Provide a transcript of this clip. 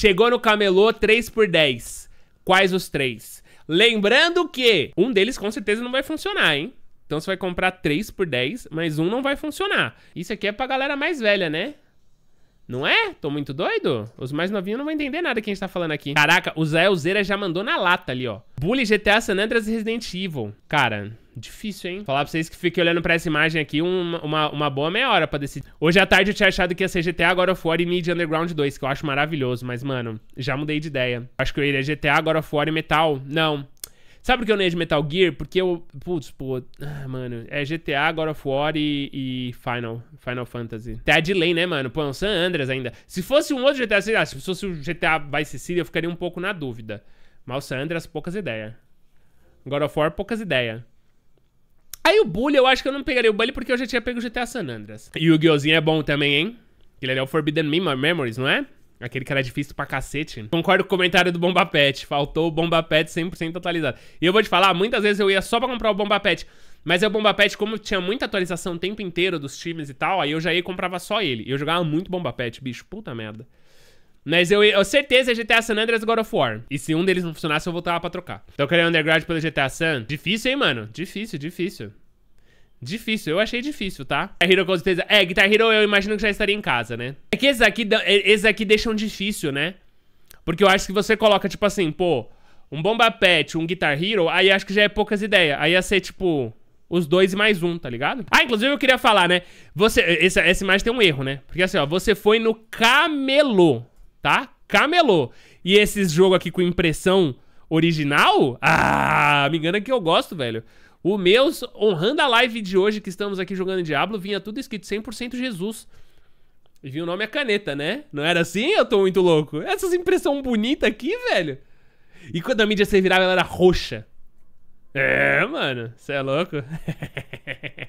Chegou no camelô, 3 por 10. Quais os três? Lembrando que um deles com certeza não vai funcionar, hein? Então você vai comprar 3 por 10, mas um não vai funcionar. Isso aqui é pra galera mais velha, né? Não é? Tô muito doido? Os mais novinhos não vão entender nada que a gente tá falando aqui. Caraca, o Zé Elzeira já mandou na lata ali, ó. Bully GTA San Andreas Resident Evil. Cara, Difícil, hein? Falar pra vocês que fiquei olhando pra essa imagem aqui uma, uma, uma, boa meia hora pra decidir. Hoje à tarde eu tinha achado que ia ser GTA, God of War e Mid Underground 2, que eu acho maravilhoso. Mas, mano, já mudei de ideia. Acho que eu iria GTA, God of War e Metal. Não. Sabe por que eu não ia de Metal Gear? Porque eu... Putz, pô... Ah, mano, é GTA, God of War e, e Final. Final Fantasy. Até a delay, né, mano? Pô, é um San Andreas ainda. Se fosse um outro GTA, se fosse o GTA Vice City, eu ficaria um pouco na dúvida. Mas o San Andreas, poucas ideias. God of War, poucas ideias. Aí o Bully, eu acho que eu não pegaria o Bully porque eu já tinha pego o GTA San Andreas. E o Guiozinho é bom também, hein? Ele é o Forbidden Memories, não é? Aquele que era difícil pra cacete. Concordo com o comentário do Bomba Pet. Faltou o Bomba Pet 100% atualizado. E eu vou te falar, muitas vezes eu ia só pra comprar o Bomba Pet. Mas o Bomba Pet, como tinha muita atualização o tempo inteiro dos times e tal, aí eu já ia e comprava só ele. E eu jogava muito Bomba Pet, bicho. Puta merda. Mas eu, eu certeza GTA San Andreas God of War. E se um deles não funcionasse, eu voltava pra trocar. Então eu queria Underground pelo GTA San. Difícil, hein, mano? Difícil, difícil. Difícil, eu achei difícil, tá? Guitar Hero com certeza... É, Guitar Hero eu imagino que já estaria em casa, né? É que esses aqui, é, esses aqui deixam difícil, né? Porque eu acho que você coloca, tipo assim, pô... Um Bomba Pet, um Guitar Hero, aí acho que já é poucas ideias. Aí ia ser, tipo... Os dois e mais um, tá ligado? Ah, inclusive eu queria falar, né? Você... Essa, essa imagem tem um erro, né? Porque assim, ó... Você foi no camelô tá? Camelô. E esses jogo aqui com impressão original? Ah, me engana que eu gosto, velho. O meus, honrando a live de hoje que estamos aqui jogando Diablo, vinha tudo escrito 100% Jesus. E vinha o nome a é caneta, né? Não era assim? Eu tô muito louco. Essas impressão bonita aqui, velho. E quando a mídia se virava, ela era roxa. É, mano, você é louco?